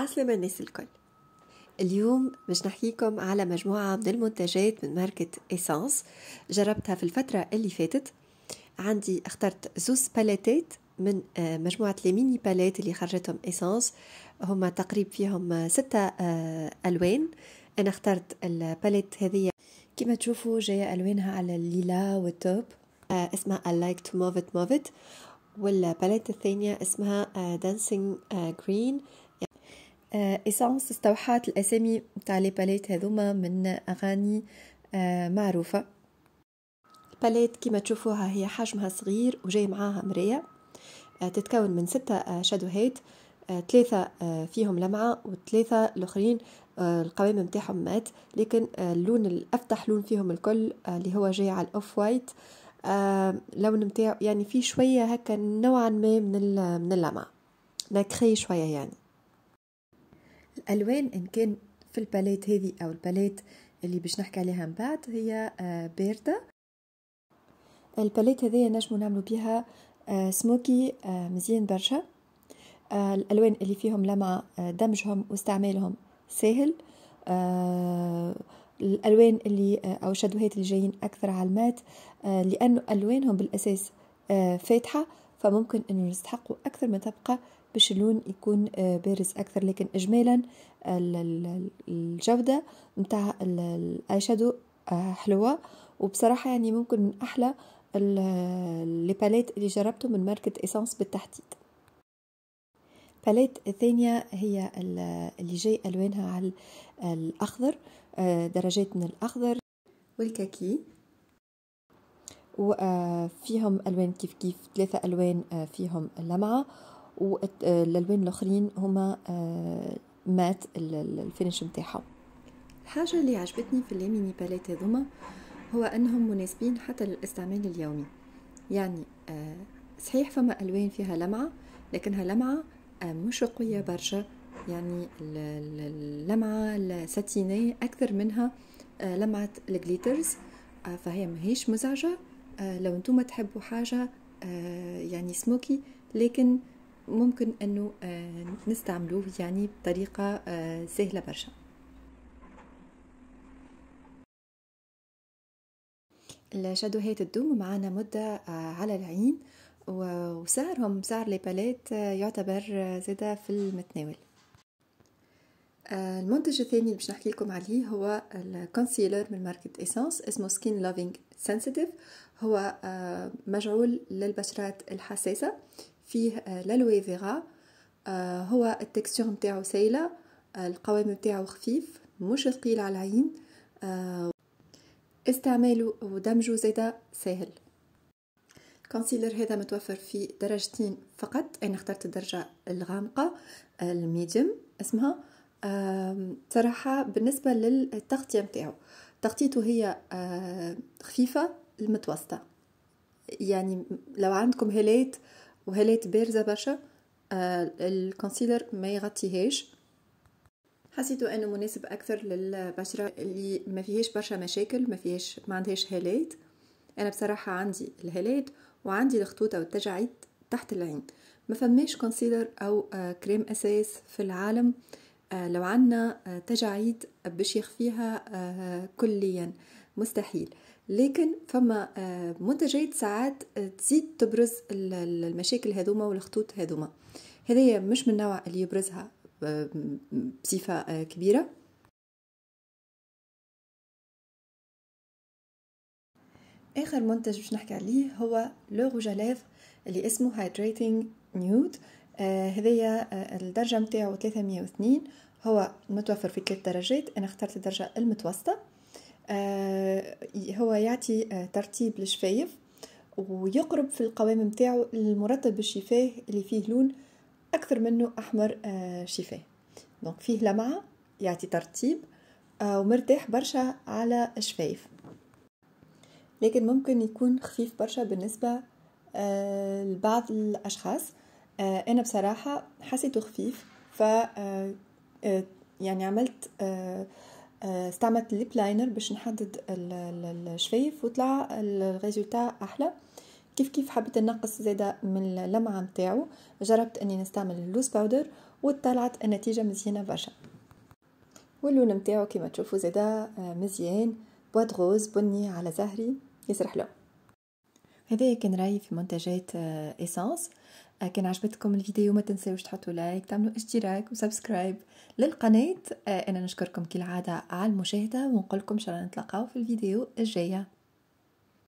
عسلامة الناس الكل اليوم مش نحكيكم على مجموعة من المنتجات من ماركة إيسانس جربتها في الفترة اللي فاتت عندي اخترت زوز باليتات من آه، مجموعة الميني باليت اللي خرجتهم إيسانس هما تقريب فيهم ستة آه، ألوان أنا اخترت الباليت هذه كما تشوفوا جاية ألوانها على الليلا والتوب آه، اسمها I like to move it move it والباليت الثانية اسمها Dancing Green إيسانس آه، استوحات الأسامي تاع لي باليت هذوما من أغاني آه، معروفة باليت كما تشوفوها هي حجمها صغير وجاي معاها مرية آه، تتكون من ستة شادوهات ثلاثة فيهم لمعة وثلاثة الأخرين القوام متاعهم مات لكن اللون الأفتح لون فيهم الكل اللي هو جاي على الأوف وايت لون متاع يعني في شوية هكا نوعا ما من اللمعة نكري شوية يعني الالوان ان كان في الباليت هذه او الباليت اللي باش نحكي عليها من بعد هي آه، باردة الباليت هذه نجمو نعملو بها آه، سموكي آه، مزيان برشا الالوان اللي فيهم لمعة دمجهم واستعمالهم سهل الالوان اللي او الشادوهات اللي جايين اكثر على المات لانه الوانهم بالاساس فاتحه فممكن انه نستحقوا اكثر من طبقه باش اللون يكون آه، بارز اكثر لكن اجمالا الجوده نتاع الاي شادو آه، حلوه وبصراحه يعني ممكن من احلى لي باليت اللي جربته من ماركه ايسانس بالتحديد باليت الثانية هي اللي جاي ألوانها على الأخضر آه، درجات من الأخضر والكاكي وفيهم ألوان كيف كيف ثلاثة ألوان فيهم لمعة والالوان آه، الاخرين هما آه، مات الفينش نتاعها الحاجه اللي عجبتني في الليميني باليت هذوما هو انهم مناسبين حتى للاستعمال اليومي يعني آه، صحيح فما الوان فيها لمعه لكنها لمعه مش قويه برشا يعني اللمعه الساتينيه اكثر منها لمعه الجليترز فهي ماهيش مزعجه لو انتم تحبوا حاجه يعني سموكي لكن ممكن انه آه، نستعملوه يعني بطريقه آه، سهله برشا الشادوهات تدوم معانا مدة آه، على العين وسعرهم سعر لي باليت يعتبر زادة في المتناول المنتج الثاني اللي باش نحكي لكم عليه هو الكونسيلر من ماركة إيسانس اسمه سكين لوفينج سنسيتيف هو مجعول للبشرات الحساسة فيه آه، لالويفيرا آه، هو التكستور نتاعو سايله آه، القوام نتاعو خفيف مش ثقيل على العين استعماله ودمجه زيدا سهل الكونسيلر هذا متوفر في درجتين فقط انا اخترت الدرجه الغامقه الميديوم اسمها صراحه بالنسبه للتغطيه نتاعو تغطيته هي خفيفه المتوسطه يعني لو عندكم هيلات وهلات بارزه برشا آه، الكونسيلر ما يغطيهاش حسيت انه مناسب اكثر للبشره اللي ما فيهاش برشا مشاكل ما فيهاش ما عندهاش هالات انا بصراحه عندي الهالات وعندي الخطوط او التجاعيد تحت العين ما فماش كونسيلر او آه، كريم اساس في العالم آه، لو عنا تجاعيد باش يخفيها كليا مستحيل لكن فما آه، منتجات ساعات آه، تزيد تبرز المشاكل هذوما والخطوط هذوما هذايا مش من النوع اللي يبرزها آه، بصفة كبيرة آخر منتج باش نحكي عليه هو لو روجاليف اللي اسمه هايدريتنج نيود آه هذايا الدرجة متاعو 302 هو متوفر في ثلاث درجات أنا اخترت الدرجة المتوسطة آه، هو يعطي آه، ترتيب للشفايف ويقرب في القوام نتاعو المرطب الشفاه اللي فيه لون أكثر منه أحمر آه، شفاه دونك فيه لمعة يعطي ترتيب ومرتاح برشا على الشفايف لكن ممكن يكون خفيف برشا بالنسبة لبعض الأشخاص أنا بصراحة حسيته خفيف ف يعني عملت آه، استعملت الليب لاينر باش نحدد الشفايف وطلع الريزولتا احلى كيف كيف حبيت نقص زيادة من اللمعة متاعو جربت اني نستعمل اللوز باودر وطلعت النتيجة مزيانة برشا واللون متاعو كيما تشوفوا زيادة آه، مزيان بواد غوز بني على زهري يسرح له هذا كان رايي في منتجات ايسانس آه، كان عجبتكم الفيديو ما تنساوش تحطوا لايك تعملوا اشتراك وسبسكرايب للقناة آه، أنا نشكركم كالعادة على المشاهدة ونقولكم شاء الله نتلقاو في الفيديو الجاية